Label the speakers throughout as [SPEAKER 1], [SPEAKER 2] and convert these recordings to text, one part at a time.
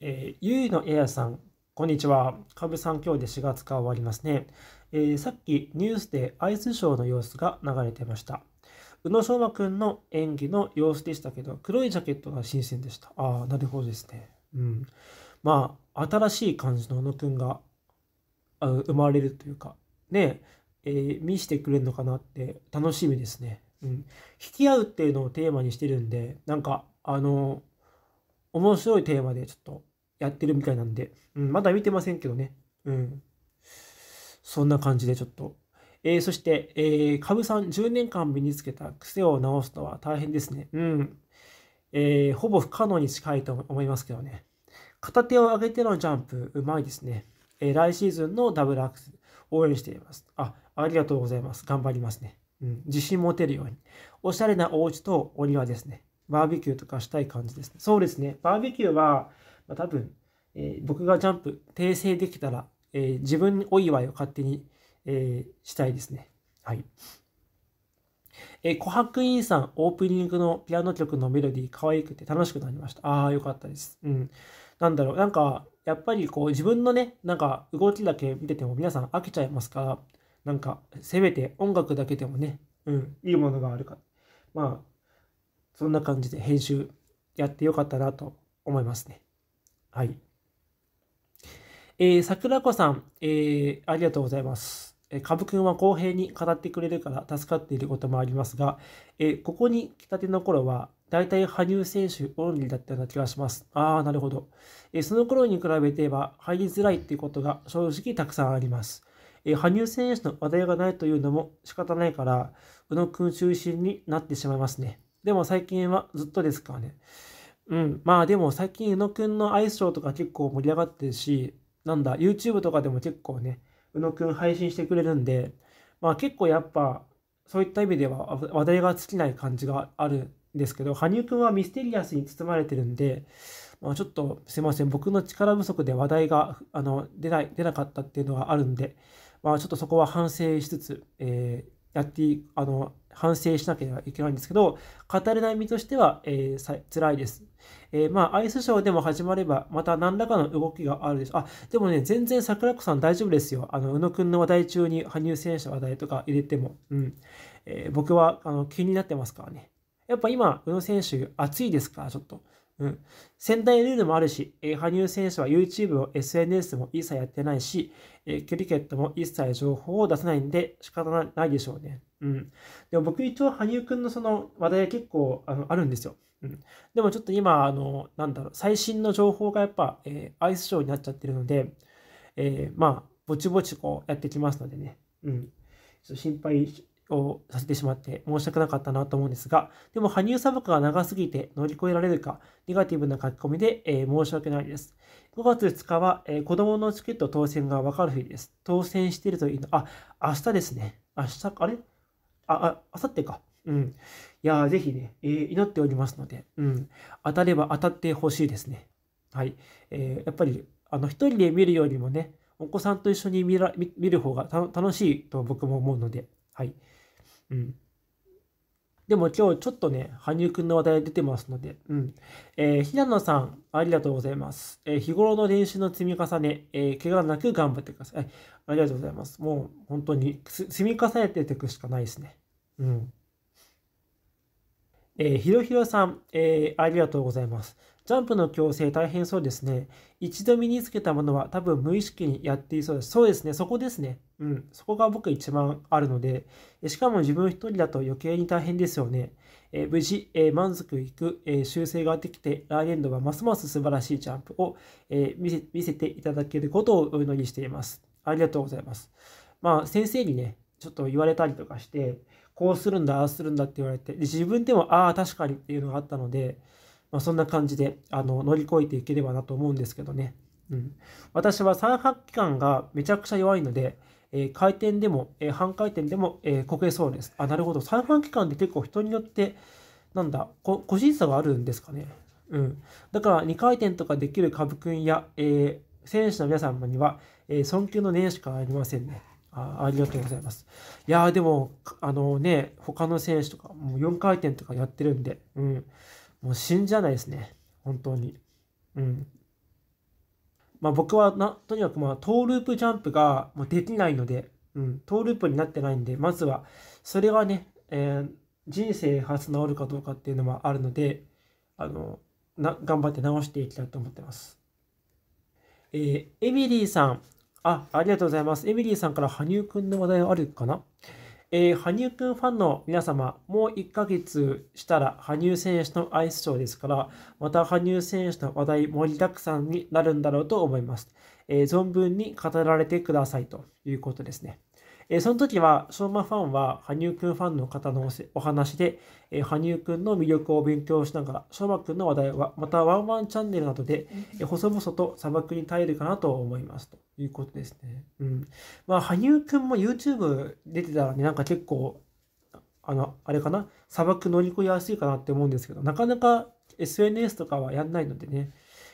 [SPEAKER 1] えー、ゆいのエアさん、こんにちは。株三今日で4月が終わりますね、えー、さっきニュースでアイスショーの様子が流れてました。宇野昌磨くんの演技の様子でしたけど、黒いジャケットが新鮮でした。ああ、なるほどですね。うん。まあ、新しい感じの宇野くんが生まれるというか、ね、えー、見せてくれるのかなって楽しみですね。うん。引き合うっていうのをテーマにしてるんで、なんか、あの面白いテーマでちょっとやってるみたいなんで、うん、まだ見てませんけどね。うん。そんな感じでちょっと。えー、そして、えー、株さん、10年間身につけた癖を直すとは大変ですね。うん。えー、ほぼ不可能に近いと思いますけどね。片手を上げてのジャンプ、うまいですね。えー、来シーズンのダブルアクセル、応援しています。あ、ありがとうございます。頑張りますね。うん、自信持てるように。おしゃれなお家とお庭ですね。バーベキューとかしたい感じですね。そうですね。バーベキューは、まあ、多分、えー、僕がジャンプ訂正できたら、えー、自分にお祝いを勝手に、えー、したいですね。はい。えー、琥珀院さん、オープニングのピアノ曲のメロディー、可愛くて楽しくなりました。ああ、よかったです。うん。なんだろう、なんか、やっぱりこう、自分のね、なんか、動きだけ見てても皆さん飽きちゃいますから、なんか、せめて音楽だけでもね、うん、いいものがあるか。まあ、そんな感じで編集やってよかったなと思いますね。はい。えー、桜子さん、えー、ありがとうございます。えー、株君は公平に語ってくれるから助かっていることもありますが、えー、ここに来たての頃は、だいたい羽生選手オンリーだったような気がします。ああ、なるほど。えー、その頃に比べては入りづらいっていうことが正直たくさんあります。え羽生選手の話題がないというのも仕方ないから、宇野君中心になってしまいますね。でも最近はずっとですからね。うん。まあでも最近、宇野くんのアイスショーとか結構盛り上がってるし、なんだ、YouTube とかでも結構ね、宇野くん配信してくれるんで、まあ結構やっぱ、そういった意味では話題が尽きない感じがあるんですけど、羽生くんはミステリアスに包まれてるんで、まあ、ちょっとすいません、僕の力不足で話題があの出ない出なかったっていうのがあるんで、まあ、ちょっとそこは反省しつつ、えー、やってあの反省しなければいけないんですけど、語れない身としては、えー、辛いです。えー、まあ、アイスショーでも始まれば、また何らかの動きがあるでしょう。あ、でもね、全然桜子さん大丈夫ですよ。あの、宇野くんの話題中に羽生選手の話題とか入れても、うん。えー、僕はあの気になってますからね。やっぱ今、宇野選手、暑いですから、ちょっと。うん。仙台ルールもあるし、えー、羽生選手は YouTube を SNS も一切やってないし、えー、クリケットも一切情報を出さないんで仕方ないでしょうね。うん。でも僕一応羽生くんのその話題は結構あのあるんですよ。うん。でもちょっと今、あの、なんだろう、最新の情報がやっぱ、えー、アイスショーになっちゃってるので、えー、まあ、ぼちぼちこうやってきますのでね。うん。ちょっと心配をさせてしまって申し訳なかったなと思うんですが、でも羽生砂漠が長すぎて乗り越えられるか、ネガティブな書き込みで、えー、申し訳ないです。5月2日は、えー、子供のチケット当選がわかる日です。当選しているというのあ、明日ですね。明日、あれあ、あ、明後日か。うん。いやぜひね、えー、祈っておりますので、うん。当たれば当たってほしいですね。はい。えー、やっぱり、あの、一人で見るよりもね、お子さんと一緒に見ら見る方が楽しいと僕も思うので、はい。うん。でも今日ちょっとね、羽生くんの話題出てますので、うん。えー、平野さん、ありがとうございます。えー、日頃の練習の積み重ね、えー、怪我なく頑張ってください。はい、ありがとうございます。もう本当に積み重ねていくしかないですね。うん。えー、ひろひろさん、えー、ありがとうございます。ジャンプの矯正大変そうですね。一度身につけたものは多分無意識にやっていそうです。そうですね、そこですね。うん、そこが僕一番あるので、しかも自分一人だと余計に大変ですよね。え無事、え満足いく、え修正ができて、来年度はますます素晴らしいジャンプを、え見せ見せていただけることをお祈りしています。ありがとうございます。まあ、先生にね、ちょっと言われたりとかして、こうするんだ、ああするんだって言われて、で自分でも、ああ、確かにっていうのがあったので、まあ、そんな感じであの乗り越えていければなと思うんですけどね。うん、私は三白期間がめちゃくちゃ弱いので、えー、回転でも、えー、半回転でも、えー、こけそうです。あ、なるほど。三半期間って結構人によって、なんだ、こ個人差があるんですかね。うん。だから2回転とかできる株くんや、えー、選手の皆様には、えー、尊敬の念しかありませんね。あありがとうございます。いやーでも、あのね、他の選手とか、もう4回転とかやってるんで、うん。もう死んじゃないですね。本当に。うん。まあ僕はな、とにかくまあトーループジャンプがもうできないので、うん、トーループになってないんで、まずは、それがね、えー、人生初治るかどうかっていうのもあるので、あの、な、頑張って直していきたいと思ってます。えー、エミリーさん。あ、ありがとうございます。エミリーさんから羽生くんの話題あるかなえー、羽生くんファンの皆様、もう1ヶ月したら羽生選手のアイスショーですから、また羽生選手の話題盛りだくさんになるんだろうと思います。えー、存分に語られてくださいということですね。えその時は、しょファンは、羽生くんファンの方のお話で、え羽生くんの魅力を勉強しながら、しょくんの話題は、またワンワンチャンネルなどで、え細々と砂漠に耐えるかなと思います。ということですね。うん。まあ、羽生くんも YouTube 出てたらね、なんか結構、あの、あれかな、砂漠乗り越えやすいかなって思うんですけど、なかなか SNS とかはやんないのでね、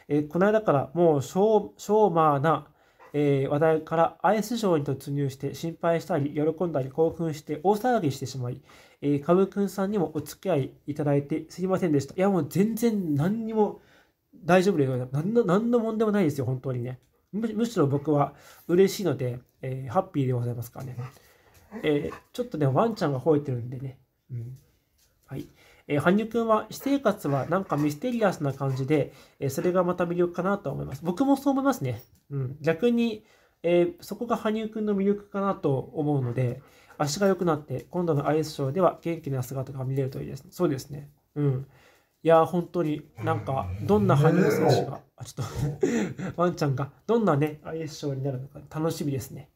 [SPEAKER 1] えこの間からもう、しょう、しょうまな、えー、話題からアイスショーに突入して心配したり喜んだり興奮して大騒ぎしてしまい、えー、株くんさんにもお付き合いいただいてすいませんでした。いやもう全然何にも大丈夫ですよ。何の何の問題もないですよ、本当にね。むしろ僕は嬉しいので、えー、ハッピーでございますからね。えー、ちょっとね、ワンちゃんが吠えてるんでね。うん、はい。えー、羽生くんは私生活はなんかミステリアスな感じで、えー、それがまた魅力かなと思います。僕もそう思いますね。うん、逆に、えー、そこが羽生くんの魅力かなと思うので、足が良くなって、今度のアイスショーでは元気な姿が見れるといいです。そうですね。うん。いや本当になんかどんな羽生選手が、あちょっと ワンちゃんがどんなね、アイスショーになるのか楽しみですね。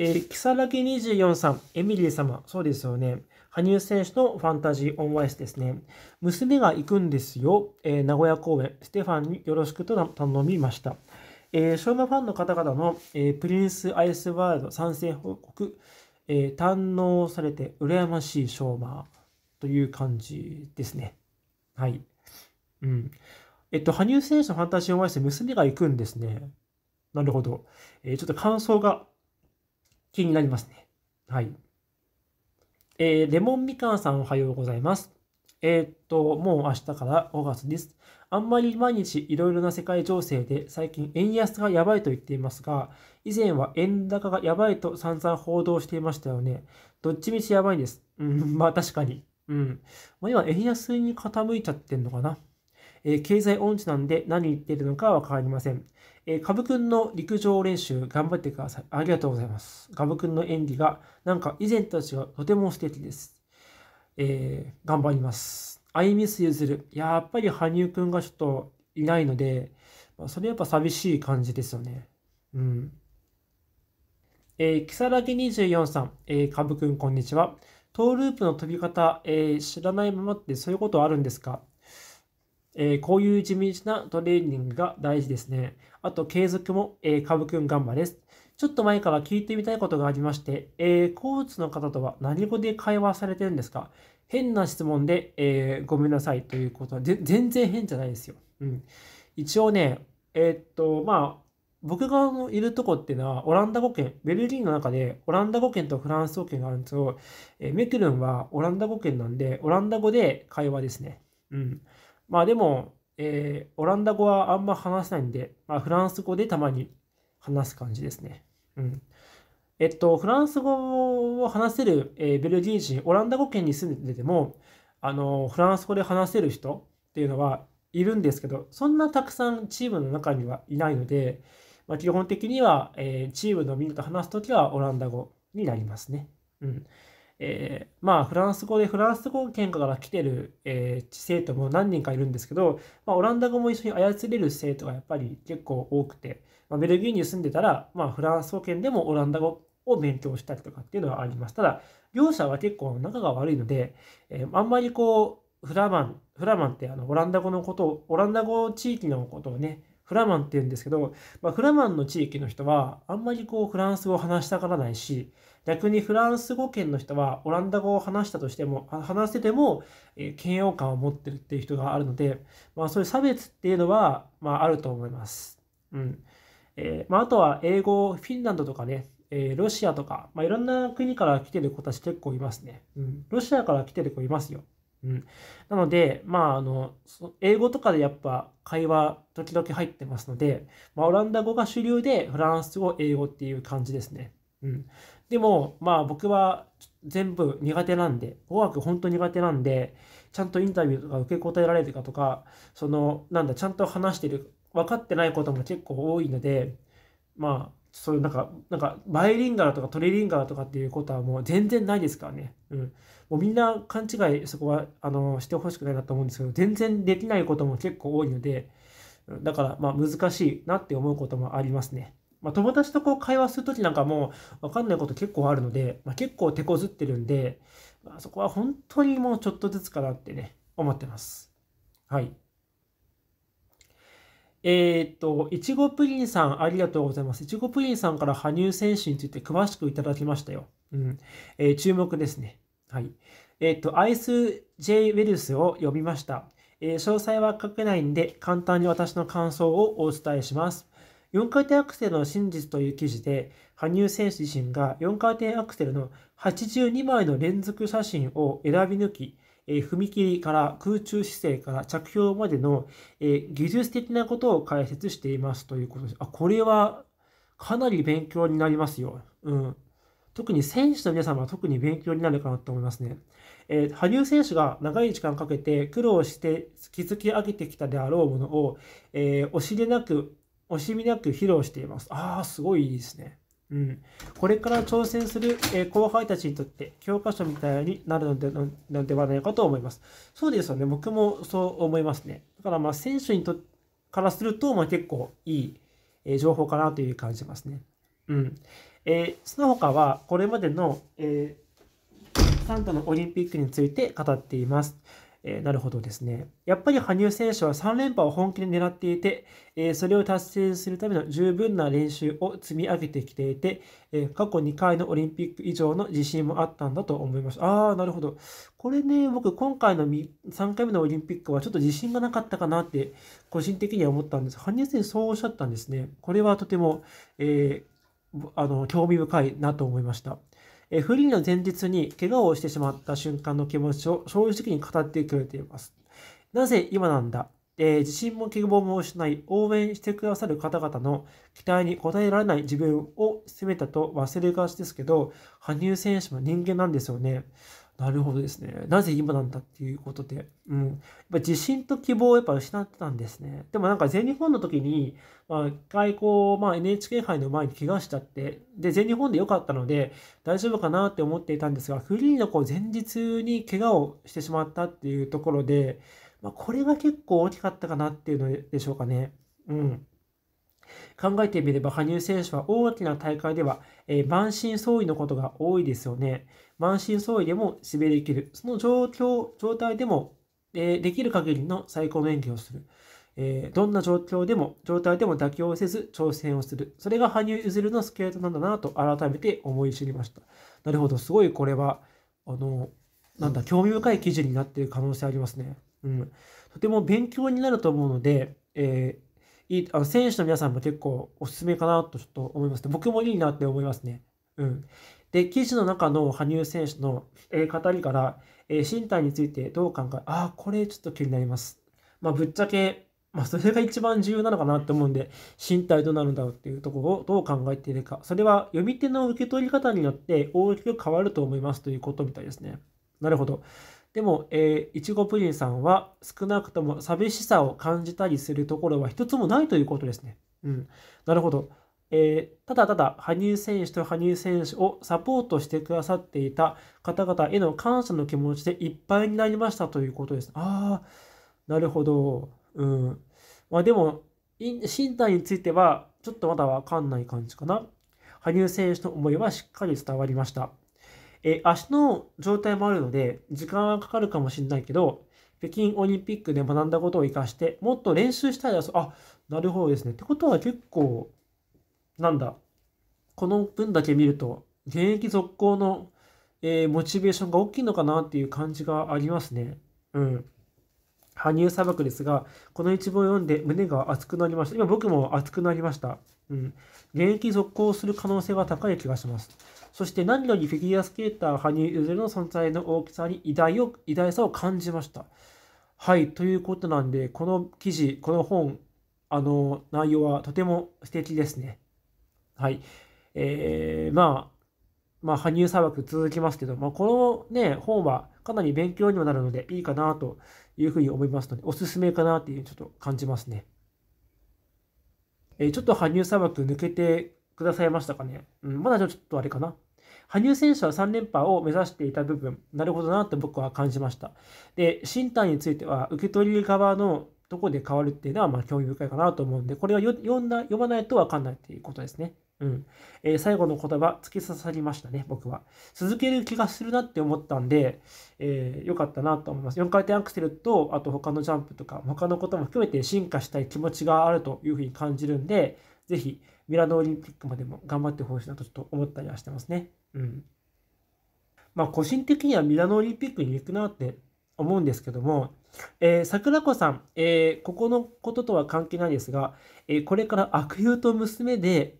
[SPEAKER 1] えー、木更木24さん、エミリー様、そうですよね。羽生選手のファンタジー・オン・ワイスですね。娘が行くんですよ。えー、名古屋公演、ステファンによろしくと頼みました。えー、シファンの方々の、えー、プリンス・アイス・ワールド参戦報告、えー、堪能されて羨ましい昭和という感じですね。はい。うん。えっと、羽生選手のファンタジー・オン・ワイス、で娘が行くんですね。なるほど。えちょっと感想が気になりますね。はい。えー、レモンみかんさんおはようございます。えー、っと、もう明日から5月です。あんまり毎日いろいろな世界情勢で最近円安がやばいと言っていますが、以前は円高がやばいと散々報道していましたよね。どっちみちやばいんです。うん、まあ確かに。うん。まあ今円安に傾いちゃってんのかな。え経済音痴なんで何言ってるのかは分かりません。えかぶくんの陸上練習頑張ってください。ありがとうございます。かぶくんの演技がなんか以前と違うとても素敵です。えー、頑張ります。アイミス譲る。やっぱり羽生くんがちょっといないので、まそれやっぱ寂しい感じですよね。うん。えー、木更木24さん、えー、かぶくんこんにちは。トーループの飛び方、えー、知らないままってそういうことあるんですかえー、こういう地道なトレーニングが大事ですね。あと、継続も、えー、株くん頑張です。ちょっと前から聞いてみたいことがありまして、えー、コーチの方とは何語で会話されてるんですか変な質問で、えー、ごめんなさいということは、全然変じゃないですよ。うん。一応ね、えー、っと、まあ、僕がいるとこっていうのは、オランダ語圏、ベルリンの中でオランダ語圏とフランス語圏があるんですけど、えー、メクルンはオランダ語圏なんで、オランダ語で会話ですね。うん。まあでも、えー、オランダ語はあんま話せないんで、まあ、フランス語でたまに話す感じですね。うん。えっと、フランス語を話せる、えー、ベルギー人、オランダ語圏に住んでても、あの、フランス語で話せる人っていうのはいるんですけど、そんなたくさんチームの中にはいないので、まあ、基本的には、えー、チームのみんなと話すときはオランダ語になりますね。うん。えー、まあフランス語でフランス語圏から来てる、えー、生徒も何人かいるんですけど、まあ、オランダ語も一緒に操れる生徒がやっぱり結構多くて、まあ、ベルギーに住んでたら、まあ、フランス語圏でもオランダ語を勉強したりとかっていうのはありますただ両者は結構仲が悪いので、えー、あんまりこうフラマンフラマンってあのオランダ語のことをオランダ語地域のことをねフラマンって言うんですけど、まあ、フラマンの地域の人はあんまりこうフランス語を話したがらないし逆にフランス語圏の人はオランダ語を話したとしても話せても、えー、嫌悪感を持ってるっていう人があるので、まあ、そういう差別っていうのは、まあ、あると思います。うんえー、まあ、あとは英語フィンランドとかねえー、ロシアとか、まあ、いろんな国から来てる子たち結構いますね。うん、ロシアから来てる子いますよ。うん、なので、まあ、あの英語とかでやっぱ会話時々入ってますので、まあ、オランダ語が主流でフランス語英語っていう感じですね。うん、でもまあ僕は全部苦手なんで語学本当苦手なんでちゃんとインタビューとか受け答えられるかとかそのなんだちゃんと話してる分かってないことも結構多いのでまあそういうなんか、なんかバイリンガルとかトリリンガルとかっていうことはもう全然ないですからね。うん。もうみんな勘違いそこはあのしてほしくないなと思うんですけど、全然できないことも結構多いので、だからまあ難しいなって思うこともありますね。まあ、友達とこう会話するときなんかも分かんないこと結構あるので、まあ、結構手こずってるんで、まあ、そこは本当にもうちょっとずつかなってね、思ってます。はい。えー、っと、いちごプリンさん、ありがとうございます。いちごプリンさんから羽生選手について詳しくいただきましたよ。うん。えー、注目ですね。はい。えー、っと、アイス J ウェルスを呼びました。えー、詳細は書けないんで、簡単に私の感想をお伝えします。4回転アクセルの真実という記事で、羽生選手自身が4回転アクセルの82枚の連続写真を選び抜き、え踏切から空中姿勢から着氷までの、え技術的なことを解説していますということです。あ、これはかなり勉強になりますよ。うん。特に選手の皆様は特に勉強になるかなと思いますね。えー、羽生選手が長い時間かけて苦労して築き上げてきたであろうものを、えー、惜しみなく、惜しみなく披露しています。ああ、すごいですね。うん、これから挑戦する、えー、後輩たちにとって教科書みたいになるのでんではないかと思います。そうですよね。僕もそう思いますね。だからまあ選手にとからすると、まあ、結構いい、えー、情報かなという感じますね。うんえー、その他はこれまでの、えー、3度のオリンピックについて語っています。えー、なるほどですね。やっぱり羽生選手は3連覇を本気で狙っていて、えー、それを達成するための十分な練習を積み上げてきていて、えー、過去2回のオリンピック以上の自信もあったんだと思いました。ああ、なるほど。これね、僕、今回の3回目のオリンピックはちょっと自信がなかったかなって、個人的には思ったんです。羽生選手、そうおっしゃったんですね。これはとても、えあの興味深いなと思いました。えフリーの前日に怪我をしてしまった瞬間の気持ちを正直に語ってくれています。なぜ今なんだ、えー、自信も希望も失い、応援してくださる方々の期待に応えられない自分を責めたと忘れがちですけど、羽生選手も人間なんですよね。なるほどですね。なぜ今なんだっていうことで。うん。やっぱ自信と希望をやっぱ失ってたんですね。でもなんか全日本の時に、まあ一回こう、まあ NHK 杯の前に怪我しちゃって、で、全日本で良かったので大丈夫かなって思っていたんですが、フリーのこう前日に怪我をしてしまったっていうところで、まあこれが結構大きかったかなっていうのでしょうかね。うん。考えてみれば、羽生選手は大きな大会では、えー、満身創痍のことが多いですよね。満身創痍でも滑りきる。その状況、状態でも、えー、できる限りの最高の演技をする。えー、どんな状況でも、状態でも妥協せず挑戦をする。それが羽生結弦のスケートなんだなと改めて思い知りました。なるほど、すごいこれは、あの、なんだ、興味深い記事になっている可能性ありますね。うん。とても勉強になると思うので、えーいいあの選手の皆さんも結構おすすめかなとちょっと思いますね。僕もいいなって思いますね。うん、で記事の中の羽生選手の、えー、語りから、えー、身体についてどう考えああこれちょっと気になります。まあ、ぶっちゃけ、まあ、それが一番重要なのかなって思うんで身体どうなるんだろうっていうところをどう考えているかそれは読み手の受け取り方によって大きく変わると思いますということみたいですね。なるほど。でも、えー、いちごプリンさんは少なくとも寂しさを感じたりするところは一つもないということですね。うん、なるほど。えー、ただただ羽生選手と羽生選手をサポートしてくださっていた方々への感謝の気持ちでいっぱいになりましたということです。ああ、なるほど。うん。まあでも、身体についてはちょっとまだわかんない感じかな。羽生選手の思いはしっかり伝わりました。え足の状態もあるので、時間はかかるかもしれないけど、北京オリンピックで学んだことを活かして、もっと練習したいです。あ、なるほどですね。ってことは結構、なんだ、この分だけ見ると、現役続行の、えー、モチベーションが大きいのかなっていう感じがありますね。うん。羽生砂漠ですが、この一文を読んで胸が熱くなりました。今僕も熱くなりました。うん。現役続行する可能性が高い気がします。そして何よりフィギュアスケーター羽生結弦の存在の大きさに偉大を偉大さを感じました。はい、ということなんで、この記事、この本、あの内容はとても素敵ですね。はい。えー、まあ、まあ、羽生砂漠続きますけど、まあ、このね、本はかなり勉強にもなるのでいいかなというふうに思いますので、おすすめかなっていうちょっと感じますね。えー、ちょっと羽生砂漠抜けてくださいましたかね。うん、まだちょっとあれかな。羽生選手は3連覇を目指していた部分、なるほどなと僕は感じました。で、進退については、受け取り側のとこで変わるっていうのは、まあ、興味深いかなと思うんで、これは読んだ読まないと分かんないっていうことですね。うん。えー、最後の言葉、突き刺さりましたね、僕は。続ける気がするなって思ったんで、えー、よかったなと思います。4回転アクセルと、あと他のジャンプとか、他のことも含めて進化したい気持ちがあるというふうに感じるんで、ぜひ、ミラノオリンピックまでも頑張ってほしいなとちょっと思ったりはしてますね。うん。まあ、個人的にはミラノオリンピックに行くなって思うんですけども、えー、桜子さん、えー、ここのこととは関係ないですが、えー、これから悪友と娘で、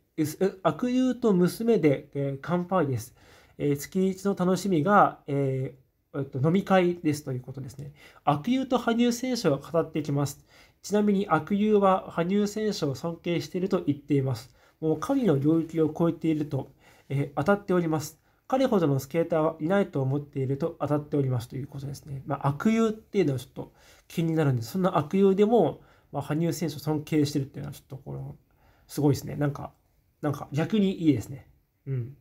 [SPEAKER 1] 悪友と娘で、えー、乾杯です。えー、月一の楽しみが、えーえっと、飲み会ですということですね。悪友と羽生選手が語ってきます。ちなみに悪友は羽生選手を尊敬していると言っています。もう神の領域を超えていると、えー、当たっております。彼ほどのスケーターはいないと思っていると当たっておりますということですね。まあ、悪友っていうのはちょっと気になるんです。そんな悪友でも、まあ、羽生選手を尊敬してるっていうのはちょっとこれ、すごいですね。なんか、なんか逆にいいですね。うん。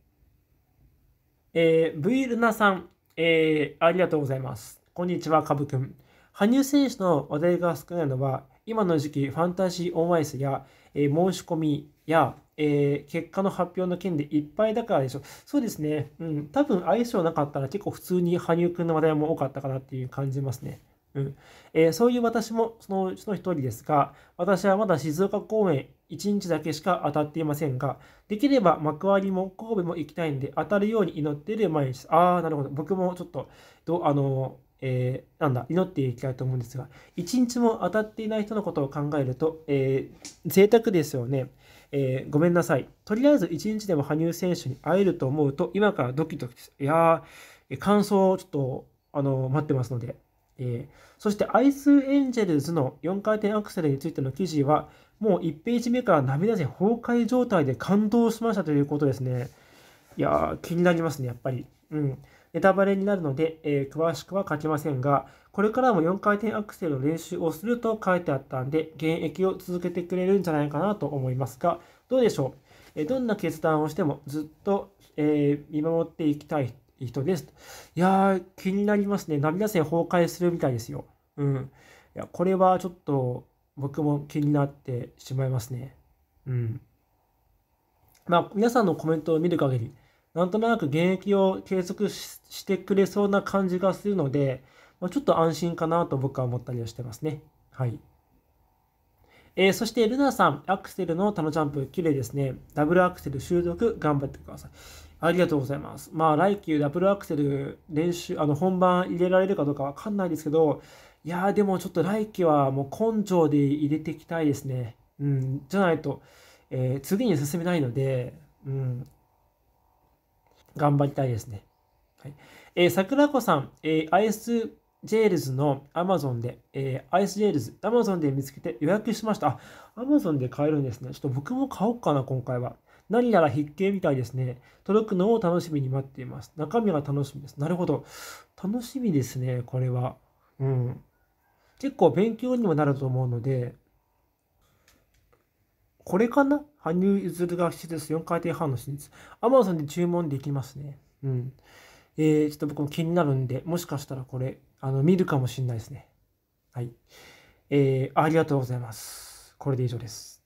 [SPEAKER 1] えー、V ルナさん、えー、ありがとうございます。こんにちは、かぶくん。羽生選手の話題が少ないのは、今の時期、ファンタジー・オン・アイスや、えー、申し込みや、えー、結果の発表の件でいっぱいだからでしょう。そうですね。うん。多分、相性なかったら結構普通に羽生くんの話題も多かったかなっていう感じますね。うん。えー、そういう私もそのうちの一人ですが、私はまだ静岡公演1日だけしか当たっていませんが、できれば幕張も神戸も行きたいんで、当たるように祈っている毎日。ああ、なるほど。僕もちょっと、どあのえー、なんだ、祈っていきたいと思うんですが、一日も当たっていない人のことを考えると、えー、贅沢ですよね。えー、ごめんなさい。とりあえず一日でも羽生選手に会えると思うと、今からドキドキです。いやー、感想をちょっと、あの、待ってますので。えー、そして、アイスエンジェルズの4回転アクセルについての記事は、もう1ページ目から涙で崩壊状態で感動しましたということですね。いやー、気になりますね、やっぱり。うん。ネタバレになるので、えー、詳しくは書きませんが、これからも4回転アクセルの練習をすると書いてあったんで、現役を続けてくれるんじゃないかなと思いますが、どうでしょう、えどんな決断をしてもずっと、え見守っていきたい人です。いやー、気になりますね。涙腺崩壊するみたいですよ。うん。いや、これはちょっと僕も気になってしまいますね。うん。まあ、皆さんのコメントを見る限り、なんとなく現役を継続してくれそうな感じがするので、まあ、ちょっと安心かなと僕は思ったりはしてますね。はい。えー、そして、ルナさん、アクセルのタのジャンプ、綺麗ですね。ダブルアクセル習得、頑張ってください。ありがとうございます。まあ、来季ダブルアクセル練習、あの、本番入れられるかどうかわかんないですけど、いやー、でもちょっと来季はもう根性で入れていきたいですね。うん、じゃないと、えー、次に進めないので、うん、頑張りたいですね。はいえー、桜子さん、えー、アイスジェールズの Amazon で、えー、アイスジェールズ、Amazon で見つけて予約しました。あ、Amazon で買えるんですね。ちょっと僕も買おうかな、今回は。何やら筆形みたいですね。届くのを楽しみに待っています。中身が楽しみです。なるほど。楽しみですね、これは。うん。結構勉強にもなると思うので、これかな羽生結弦がです4回転半の手術。アマゾンで注文できますね。うん。えー、ちょっと僕も気になるんで、もしかしたらこれ、あの、見るかもしんないですね。はい。えー、ありがとうございます。これで以上です。